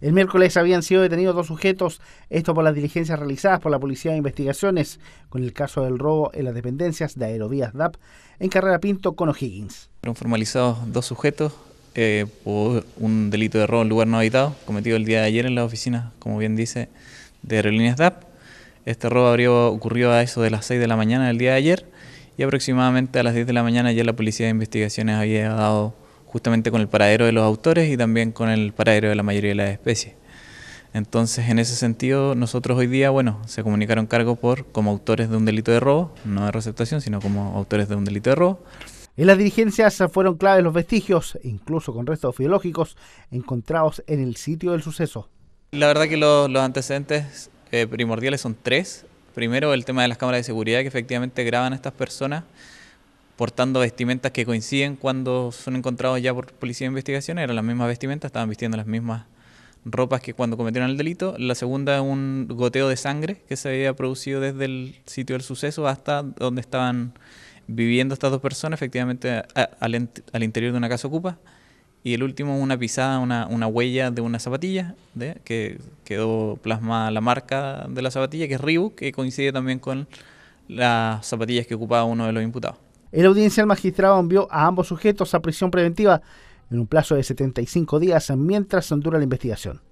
El miércoles habían sido detenidos dos sujetos, esto por las diligencias realizadas por la Policía de Investigaciones con el caso del robo en las dependencias de Aerovías DAP en Carrera Pinto con O'Higgins. Fueron formalizados dos sujetos eh, por un delito de robo en lugar no habitado cometido el día de ayer en la oficina, como bien dice, de Aerolíneas DAP. Este robo habría ocurrido a eso de las 6 de la mañana del día de ayer y aproximadamente a las 10 de la mañana ya la Policía de Investigaciones había dado justamente con el paradero de los autores y también con el paradero de la mayoría de las especies. Entonces, en ese sentido, nosotros hoy día, bueno, se comunicaron cargo por como autores de un delito de robo, no de receptación, sino como autores de un delito de robo. En las dirigencias fueron claves los vestigios, incluso con restos biológicos, encontrados en el sitio del suceso. La verdad que los, antecedentes eh, primordiales son tres. Primero, el tema de las cámaras de seguridad que efectivamente graban a estas personas portando vestimentas que coinciden cuando son encontrados ya por policía de investigación, eran las mismas vestimentas, estaban vistiendo las mismas ropas que cuando cometieron el delito. La segunda, un goteo de sangre que se había producido desde el sitio del suceso hasta donde estaban viviendo estas dos personas, efectivamente al, interior de una casa ocupa. Y el último, una pisada, una, una huella de una zapatilla, de, que quedó plasmada la marca de la zapatilla, que es Ribu, que coincide también con las zapatillas que ocupaba uno de los imputados. En audiencia, el magistrado envió a ambos sujetos a prisión preventiva en un plazo de 75 días mientras dura la investigación.